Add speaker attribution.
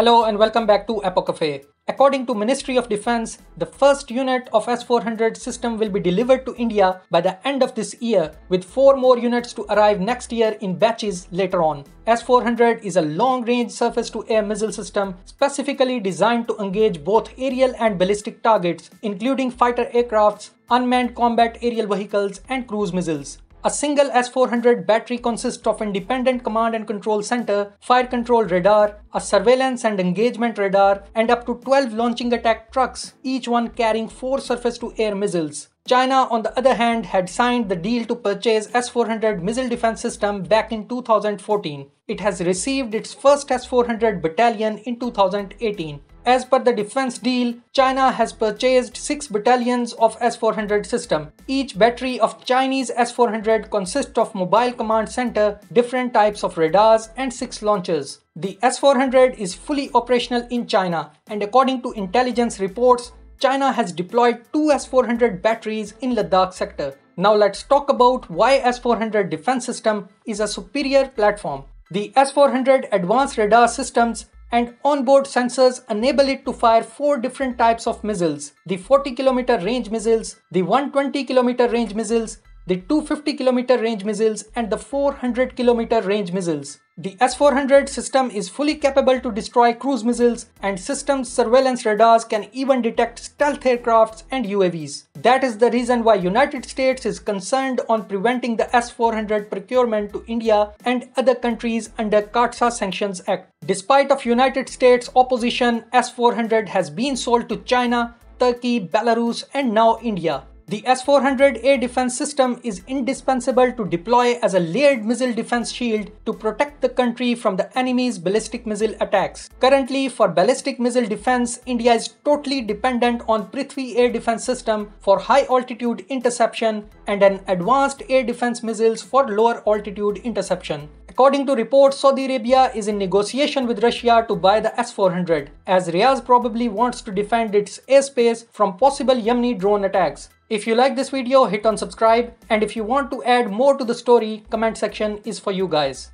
Speaker 1: Hello and welcome back to Apo Cafe. According to Ministry of Defense, the first unit of S-400 system will be delivered to India by the end of this year, with four more units to arrive next year in batches later on. S-400 is a long-range surface-to-air missile system specifically designed to engage both aerial and ballistic targets, including fighter aircrafts, unmanned combat aerial vehicles, and cruise missiles. A single S400 battery consists of independent command and control center, fire control radar, a surveillance and engagement radar, and up to 12 launching attack trucks, each one carrying 4 surface-to-air missiles. China, on the other hand, had signed the deal to purchase S-400 missile defense system back in 2014. It has received its first S-400 battalion in 2018. As per the defense deal, China has purchased 6 battalions of S-400 system. Each battery of Chinese S-400 consists of mobile command center, different types of radars and 6 launchers. The S-400 is fully operational in China and according to intelligence reports, China has deployed two S-400 batteries in Ladakh sector. Now let's talk about why S-400 defense system is a superior platform. The S-400 advanced radar systems and onboard sensors enable it to fire four different types of missiles the 40 km range missiles, the 120 km range missiles, the 250 km range missiles, and the 400 km range missiles. The S 400 system is fully capable to destroy cruise missiles, and systems surveillance radars can even detect stealth aircrafts and UAVs. That is the reason why United States is concerned on preventing the S 400 procurement to India and other countries under CARTSA Sanctions Act. Despite of United States opposition, S-400 has been sold to China, Turkey, Belarus and now India. The S-400A defense system is indispensable to deploy as a layered missile defense shield to protect the country from the enemy's ballistic missile attacks. Currently, for ballistic missile defense, India is totally dependent on Prithvi air defense system for high altitude interception and an advanced air defense missiles for lower altitude interception. According to reports, Saudi Arabia is in negotiation with Russia to buy the S-400, as Riyadh probably wants to defend its airspace from possible Yemeni drone attacks. If you like this video, hit on subscribe, and if you want to add more to the story, comment section is for you guys.